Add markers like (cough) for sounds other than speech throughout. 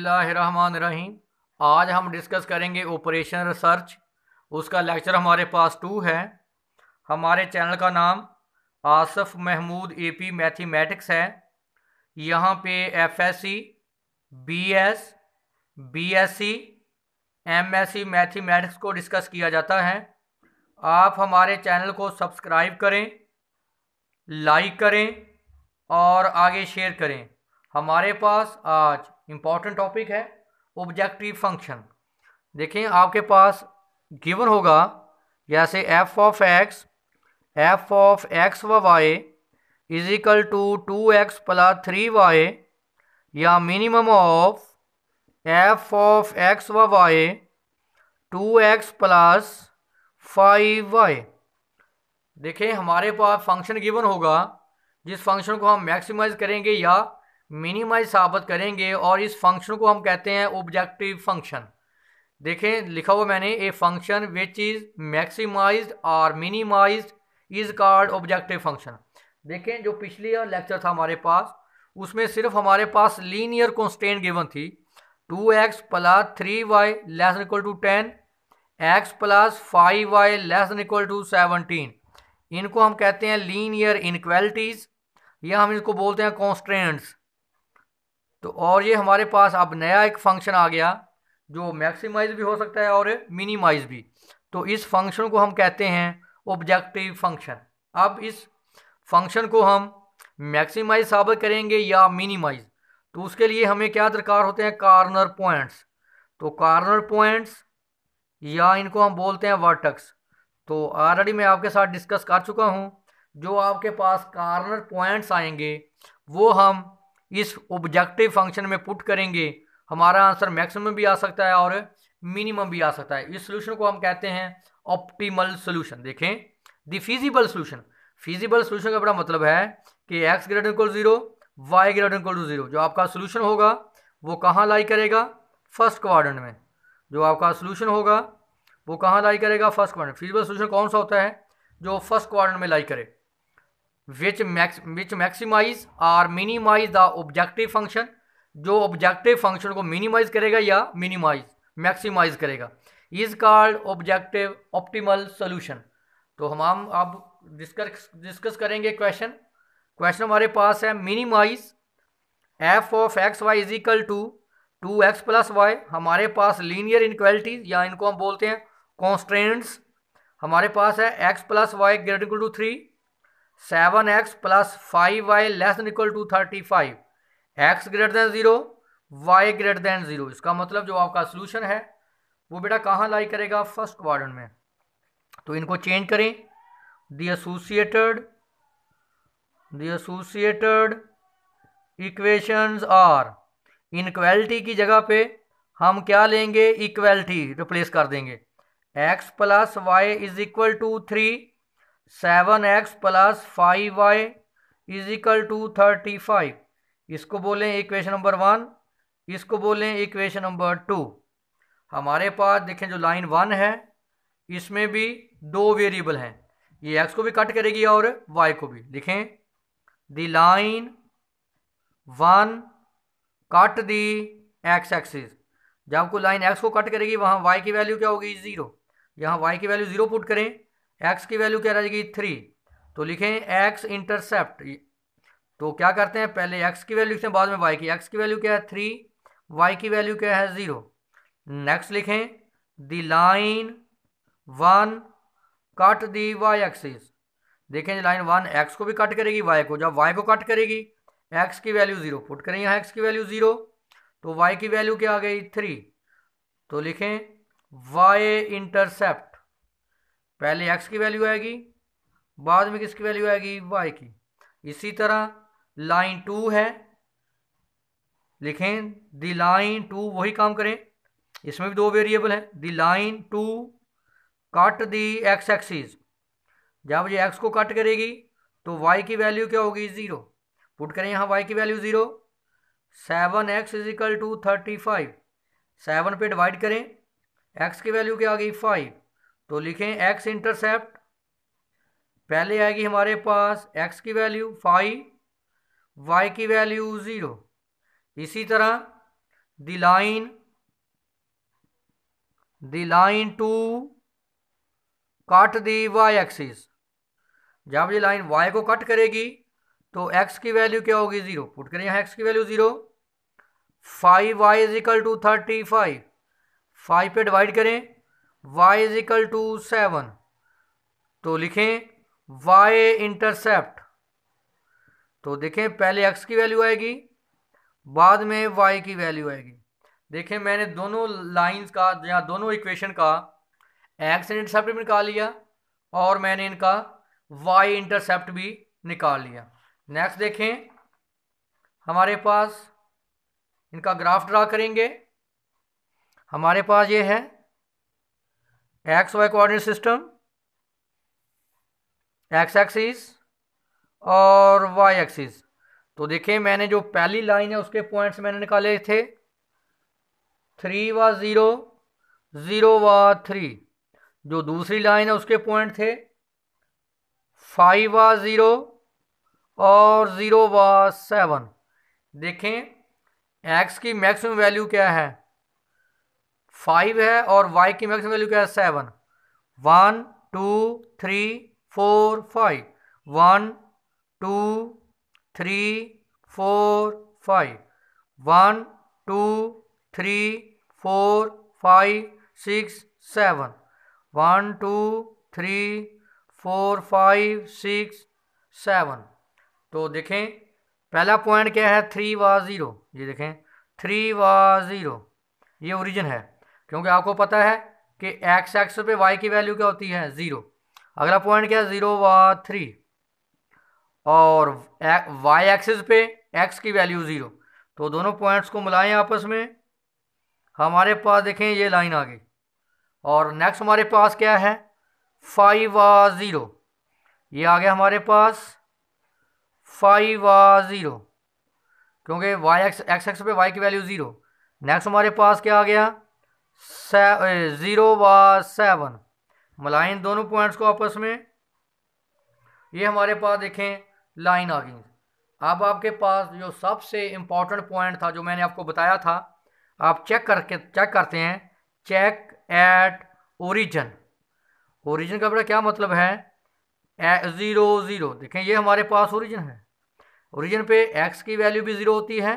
रहीम आज हम डिस्कस करेंगे ऑपरेशन रिसर्च उसका लेक्चर हमारे पास टू है हमारे चैनल का नाम आसफ महमूद एपी मैथमेटिक्स है यहाँ पे FSc, BS, BSc, MSc mathematics को डिस्कस किया जाता है आप हमारे चैनल को सब्सक्राइब करें लाइक करें और आगे शेयर करें हमारे पास आज इम्पॉर्टेंट टॉपिक है ऑब्जेक्टिव फंक्शन देखें आपके पास गिवन होगा जैसे F of X F of X व Y is equal to two X plus three Y या minimum of F of X व Y two X plus five Y देखें हमारे पास फंक्शन गिवन होगा जिस फंक्शन को हम मैक्सिमाइज करेंगे या मिनिमाइज साबित करेंगे और इस फंक्शन को हम कहते हैं ऑब्जेक्टिव फंक्शन देखें लिखा हुआ मैंने a function which is maximized और minimized is called objective function देखें जो पिछली लेक्चर था हमारे पास उसमें सिर्फ हमारे पास लीनियर कॉन्स्टेंट गिवन थी two X plus three Y less equal to ten X plus five Y less equal to seventeen इनको हम कहते हैं लीनियर इनक्वेलिटीज़ या हम इनको बोलते हैं कॉन्स्टेंट्स तो और ये हमारे पास अब नया एक फंक्शन आ गया जो मैक्सिमाइज भी हो सकता है और मिनिमाइज भी तो इस फंक्शन को हम कहते हैं ऑब्जेक्टिव फंक्शन अब इस फंक्शन को हम मैक्सिमाइज साबित करेंगे या मिनिमाइज तो उसके लिए हमें क्या दरकार होते हैं कार्नर पॉइंट्स तो कार्नर पॉइंट्स या इनको हम बोलते हैं वर्टक्स तो ऑलरेडी मैं आपके साथ डिस्कस कर चुका हूँ जो आपके पास कार्नर पॉइंट्स आएंगे वो हम इस ऑब्जेक्टिव फंक्शन में पुट करेंगे हमारा आंसर मैक्सिमम भी आ सकता है और मिनिमम भी आ सकता है इस सोल्यूशन को हम कहते हैं ऑप्टीमल सोल्यूशन देखें the feasible solution feasible solution का बड़ा मतलब है कि X greater equal zero Y greater equal to zero जो आपका सोल्यूशन होगा वो कहाँ लाई करेगा फर्स्ट क्वाड्रेंट में जो आपका सोल्यूशन होगा वो कहाँ लाई करेगा फर्स्ट क्वाड्रेंट फिजिबल सोल्यूशन कौन सा होता है जो फर्स्ट क्वाड्रेंट में लाई करे which max which maximize or minimize the objective function जो ऑब्जेक्टिव फंक्शन को मिनिमाइज करेगा या मिनिमाइज मैक्सीमाइज करेगा is called objective optimal solution तो हम हम अब डिस्कस डिस्कस करेंगे क्वेश्चन क्वेश्चन हमारे पास है minimize F of x Y is equal to two X plus Y हमारे पास लीनियर इनक्वालिटीज या इनको हम बोलते हैं कॉन्स्ट्रेंट्स हमारे पास है x plus y great equal to three seven x plus five Y less equal to thirty five x greater than zero y greater than zero इसका मतलब जो आपका सोल्यूशन है वो बेटा कहाँ लाई करेगा फर्स्ट क्वारन में तो इनको चेंज करें the associated the associated equations or inequality की जगह पे हम क्या लेंगे इक्वेलिटी रिप्लेस कर देंगे x plus y is equal to three seven x plus five y is equal to thirty five इसको बोलें इक्वेशन नंबर वन इसको बोलें इक्वेशन नंबर टू हमारे पास देखें जो लाइन वन है इसमें भी दो वेरिएबल हैं ये एक्स को भी कट करेगी और वाई को भी लिखें the line one cut the x axis जब आपको लाइन एक्स को कट करेगी वहाँ वाई की वैल्यू क्या होगी ज़ीरो यहाँ वाई की वैल्यू ज़ीरो पुट करें एक्स की वैल्यू क्या रह जाएगी थ्री तो लिखें एक्स इंटरसेप्ट तो क्या करते हैं पहले एक्स की वैल्यू लिखते हैं बाद में वाई की एक्स की वैल्यू क्या है थ्री वाई की वैल्यू क्या है ज़ीरो नेक्स्ट लिखें the line one cut the y axis देखें लाइन वन एक्स को भी कट करेगी वाई को जब वाई को कट करेगी एक्स की वैल्यू ज़ीरो पुट करें यहाँ एक्स की वैल्यू ज़ीरो तो वाई की वैल्यू क्या आ गई थ्री तो लिखें वाई इंटरसेप्ट पहले एक्स की वैल्यू आएगी बाद में किसकी वैल्यू आएगी वाई की इसी तरह लाइन टू है लिखें दी लाइन टू वही काम करें इसमें भी दो वेरिएबल है the line two cut the x axis जब ये एक्स को कट करेगी तो वाई की वैल्यू क्या होगी ज़ीरो पुट करें यहाँ वाई की value zero seven x is equal to thirty five seven पे डिवाइड करें एक्स की वैल्यू क्या आ गई फाइव तो लिखें एक्स इंटरसेप्ट पहले आएगी हमारे पास एक्स की वैल्यू फाइव वाई की वैल्यू ज़ीरो इसी तरह the line the line two cut the y axis जब ये लाइन वाई को कट करेगी तो एक्स की वैल्यू क्या होगी ज़ीरो पुट करें यहाँ एक्स की value zero five y is equal to thirty five five पे डिवाइड करें y is equal to seven तो लिखें y इंटरसेप्ट तो देखें पहले x की वैल्यू आएगी बाद में y की वैल्यू आएगी देखें मैंने दोनों लाइंस का या दोनों इक्वेशन का x इंटरसेप्ट भी निकाल लिया और मैंने इनका y इंटरसेप्ट भी निकाल लिया नेक्स्ट देखें हमारे पास इनका ग्राफ ड्रा करेंगे हमारे पास ये है x y coordinate system x axis और वाई एक्सिस तो देखिए मैंने जो पहली लाइन है उसके पॉइंट्स मैंने निकाले थे थ्री व ज़ीरो ज़ीरो व थ्री जो दूसरी लाइन है उसके पॉइंट थे फाइव व ज़ीरो और ज़ीरो व सेवन देखें एक्स की मैक्सिमम वैल्यू क्या है फाइव है और वाई की मैक्सिमम वैल्यू क्या है seven one two three four five one two three four five one two three four five six seven one two three four five six seven तो देखें पहला पॉइंट क्या है थ्री वा ज़ीरो ये देखें थ्री वा ज़ीरो ये ओरिजिन है क्योंकि आपको पता है कि एक्स एक्स पे वाई की वैल्यू क्या होती है ज़ीरो अगला पॉइंट क्या है ज़ीरो व थ्री और वाई एक्सिस पे एक्स की वैल्यू ज़ीरो तो दोनों पॉइंट्स को मिलाएं आपस में हमारे पास देखें ये लाइन आ गई और नेक्स्ट हमारे पास क्या है फाइव आ ज़ीरो ये आ गया हमारे पास फाइव आ ज़ीरो क्योंकि वाई एक्स एक्स एक्स पे वाई की वैल्यू ज़ीरो नेक्स्ट हमारे पास क्या आ गया ज़ीरो व सेवन मलाइन दोनों पॉइंट्स को आपस में ये हमारे पास देखें लाइन आ गई अब आपके पास जो सबसे इम्पॉर्टेंट पॉइंट था जो मैंने आपको बताया था आप चेक करके चेक करते हैं चेक एट ओरिजन ओरिजन का बड़ा क्या मतलब है ज़ीरो ज़ीरो देखें ये हमारे पास ओरिजन है ओरिजन पे एक्स की वैल्यू भी ज़ीरो होती है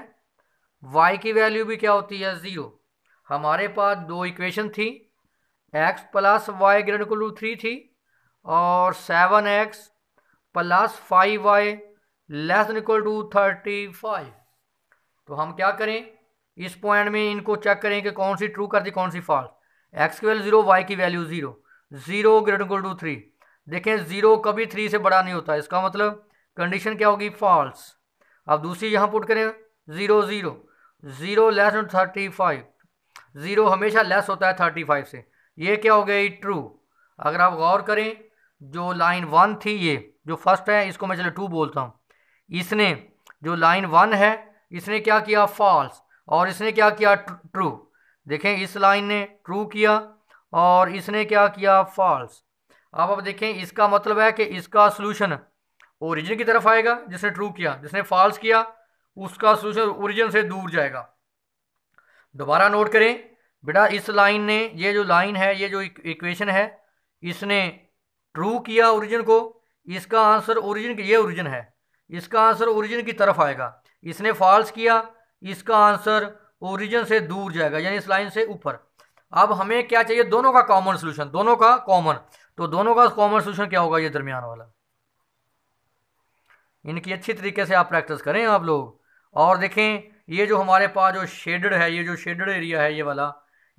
वाई की वैल्यू भी क्या होती है ज़ीरो हमारे पास दो इक्वेशन थी x plus y great to three थी और seven x plus five Y less than equal to thirty five तो हम क्या करें इस पॉइंट में इनको चेक करें कि कौन सी ट्रू कर दी कौन सी फॉल्स एक्स की वैल्यू जीरो वाई की value zero zero great equal to three देखें जीरो कभी थ्री से बड़ा नहीं होता इसका मतलब कंडीशन क्या होगी फॉल्स अब दूसरी यहाँ पुट करें zero zero zero less thirty five zero हमेशा लेस होता है थर्टी फाइव से ये क्या हो गया ट्रू अगर आप गौर करें जो लाइन वन थी ये जो फर्स्ट है इसको मैं चलो टू बोलता हूँ इसने जो लाइन वन है इसने क्या किया फॉल्स और इसने क्या किया ट्रू देखें इस लाइन ने ट्रू किया और इसने क्या किया फॉल्स अब आप देखें इसका मतलब है कि इसका सोल्यूशन ओरिजिन की तरफ आएगा जिसने ट्रू किया जिसने फॉल्स किया उसका सोल्यूशन ओरिजिन से दूर जाएगा दोबारा नोट करें बेटा इस लाइन ने ये जो लाइन है ये जो इक्वेशन है इसने ट्रू किया ओरिजिन को इसका आंसर ओरिजिन ये ओरिजिन है इसका आंसर ओरिजिन की तरफ आएगा इसने फॉल्स किया इसका आंसर ओरिजिन से दूर जाएगा यानी इस लाइन से ऊपर अब हमें क्या चाहिए दोनों का कॉमन सोल्यूशन दोनों का कॉमन तो दोनों का कॉमन सोल्यूशन क्या होगा ये दरमियान वाला इनकी अच्छी तरीके से आप प्रैक्टिस करें आप लोग और देखें ये जो हमारे पास जो शेडेड है ये जो शेडेड एरिया है ये वाला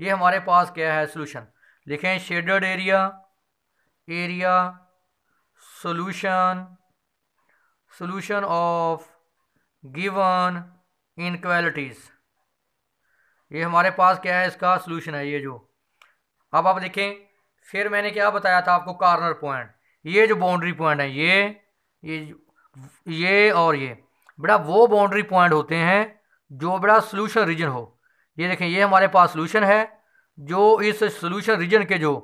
ये हमारे पास क्या है सोल्यूशन लिखें shaded area area solution solution of given inequalities ये हमारे पास क्या है इसका सोल्यूशन है ये जो अब आप देखें फिर मैंने क्या बताया था आपको कार्नर पॉइंट ये जो बाउंड्री पॉइंट है ये ये ये और ये बेटा वो बाउंड्री पॉइंट होते हैं जो बड़ा सोल्यूशन रीजन हो ये देखें ये हमारे पास सोल्यूशन है जो इस सोल्यूशन रीजन के जो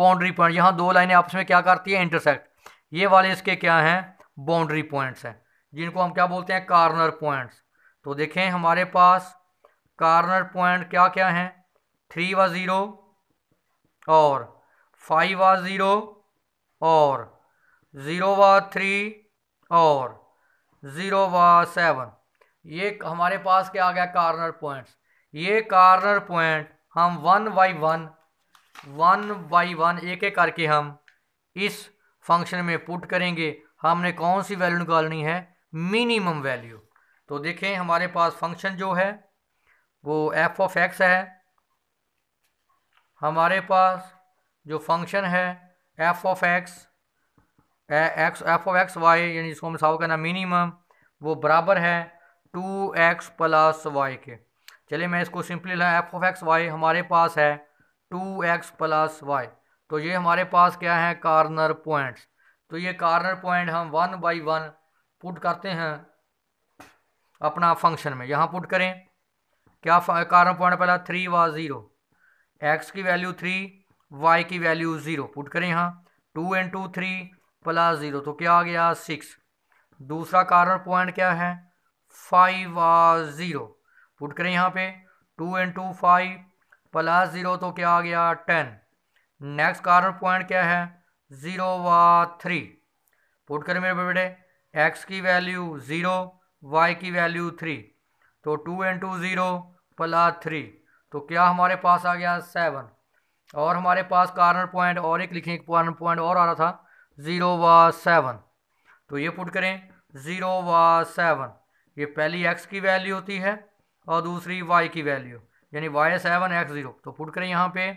बाउंड्री पॉइंट यहाँ दो लाइनें आपस में क्या करती हैं इंटरसेक्ट ये वाले इसके क्या हैं बाउंड्री पॉइंट्स हैं जिनको हम क्या बोलते हैं कार्नर पॉइंट्स तो देखें हमारे पास कार्नर पॉइंट क्या क्या हैं थ्री व ज़ीरो और फाइव व ज़ीरो और ज़ीरो व थ्री और ज़ीरो व सेवन ये हमारे पास क्या आ गया कार्नर पॉइंट्स ये कार्नर पॉइंट हम one by one one by one एक एक करके हम इस फंक्शन में पुट करेंगे हमने कौन सी वैल्यू निकालनी है मिनिमम वैल्यू तो देखें हमारे पास फंक्शन जो है वो एफ ऑफ एक्स है हमारे पास जो फंक्शन है f of x x F of x y यानी इसको हम साहब कहना मिनिमम वो बराबर है टू एक्स प्लस वाई के चलिए मैं इसको सिंपली लाया एफ ऑफ एक्स वाई हमारे पास है टू एक्स प्लस वाई तो ये हमारे पास क्या है कार्नर पॉइंट्स तो ये कार्नर पॉइंट हम वन बाई वन पुट करते हैं अपना फंक्शन में यहाँ पुट करें क्या कार्नर पॉइंट पहला थ्री व ज़ीरो एक्स की वैल्यू थ्री वाई की वैल्यू ज़ीरो पुट करें यहाँ two into three plus zero तो क्या आ गया सिक्स दूसरा कार्नर पॉइंट क्या है फाइव आर ज़ीरो पुट करें यहाँ पे two and two five plus zero तो क्या आ गया टेन नेक्स्ट कार्नर पॉइंट क्या है ज़ीरो व थ्री पुट करें मेरे बेटे एक्स की वैल्यू ज़ीरो वाई की वैल्यू थ्री तो two and two zero plus three तो क्या हमारे पास आ गया सेवन और हमारे पास कार्नर पॉइंट और एक लिखें कार्नर पॉइंट और आ रहा था ज़ीरो व सेवन तो ये पुट करें ज़ीरो व सेवन ये पहली एक्स की वैल्यू होती है और दूसरी वाई की वैल्यू यानी वाई सेवन एक्स ज़ीरो तो पुट करें यहाँ पे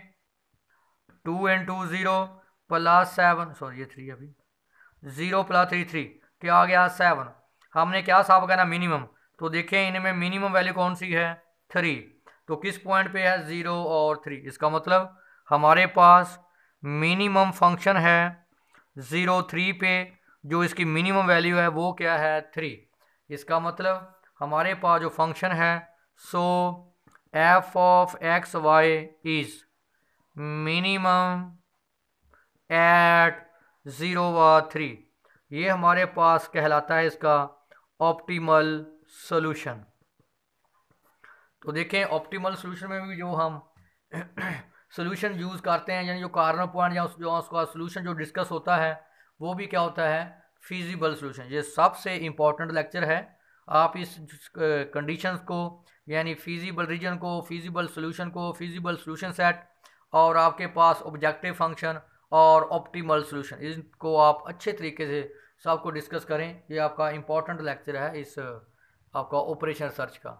two and two zero plus seven sorry ये थ्री अभी ज़ीरो प्लस थ्री थ्री क्या आ गया सेवन हमने क्या साफ करना मिनिमम तो देखें इनमें मिनिमम वैल्यू कौन सी है थ्री तो किस पॉइंट पे है ज़ीरो और थ्री इसका मतलब हमारे पास मिनिमम फंक्शन है ज़ीरो थ्री पे जो इसकी मिनिमम वैल्यू है वो क्या है थ्री इसका मतलब हमारे पास जो फंक्शन है so f of x y is minimum at zero व थ्री ये हमारे पास कहलाता है इसका ऑप्टिमल सोल्यूशन तो देखें ऑप्टिमल सोल्यूशन में भी जो हम सोल्यूशन (coughs) यूज़ करते हैं यानी जो कार्नर पॉइंट या उस, जो उसका सोल्यूशन जो डिस्कस होता है वो भी क्या होता है फिजिबल सोल्यूशन ये सबसे इम्पॉर्टेंट लेक्चर है आप इस कंडीशंस को यानी फिजिबल रीजन को फिजिबल सोल्यूशन को फिजिबल सोल्यूशन सेट और आपके पास ऑब्जेक्टिव फंक्शन और ऑप्टिमल सोल्यूशन इनको आप अच्छे तरीके से सबको डिस्कस करें ये आपका इम्पॉर्टेंट लेक्चर है इस आपका ऑपरेशन सर्च का